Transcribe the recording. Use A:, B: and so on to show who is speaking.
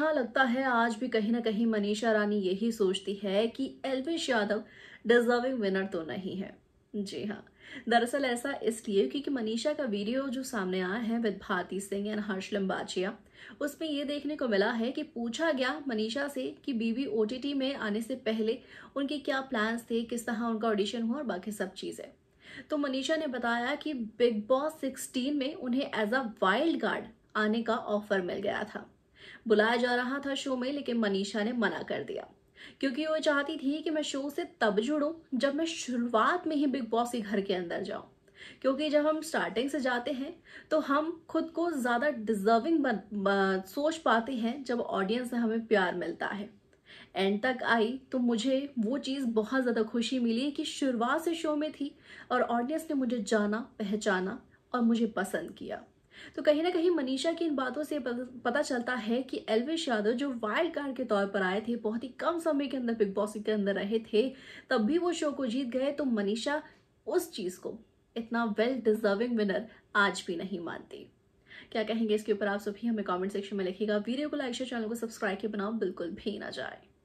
A: हाँ लगता है आज भी कहीं ना कहीं मनीषा रानी यही सोचती है कि एल्पेश यादव डिजर्विंग विनर तो नहीं है जी हाँ दरअसल ऐसा इसलिए क्योंकि मनीषा का वीडियो जो सामने आया है विद भारती सिंह एंड हर्ष लम्बाचिया उसमें ये देखने को मिला है कि पूछा गया मनीषा से कि बीवी ओ में आने से पहले उनके क्या प्लान्स थे किस तरह उनका ऑडिशन हुआ और बाकी सब चीज़ें तो मनीषा ने बताया कि बिग बॉस 16 में उन्हें एज अ वाइल्ड गार्ड आने का ऑफर मिल गया था बुलाया जा रहा था शो में लेकिन मनीषा ने मना कर दिया क्योंकि वो चाहती थी कि मैं शो से तब जुड़ू जब मैं शुरुआत में ही बिग बॉस के घर के अंदर जाऊं क्योंकि जब हम स्टार्टिंग से जाते हैं तो हम खुद को ज़्यादा डिजर्विंग बन, सोच पाते हैं जब ऑडियंस से हमें प्यार मिलता है एंड तक आई तो मुझे वो चीज़ बहुत ज़्यादा खुशी मिली कि शुरुआत से शो में थी और ऑडियंस ने मुझे जाना पहचाना और मुझे पसंद किया तो कहीं ना कहीं मनीषा की इन बातों से पता चलता है कि एलविश यादव जो वाइल्ड कार्ड के तौर पर आए थे बहुत ही कम समय के अंदर बिग बॉस के अंदर रहे थे तब भी वो शो को जीत गए तो मनीषा उस चीज़ को इतना वेल डिजर्विंग विनर आज भी नहीं मानती क्या कहेंगे इसके ऊपर आप सभी हमें कमेंट सेक्शन में लिखिएगा वीडियो को लाइक शेयर चैनल को सब्सक्राइब के बनाओ बिल्कुल भी ना जाए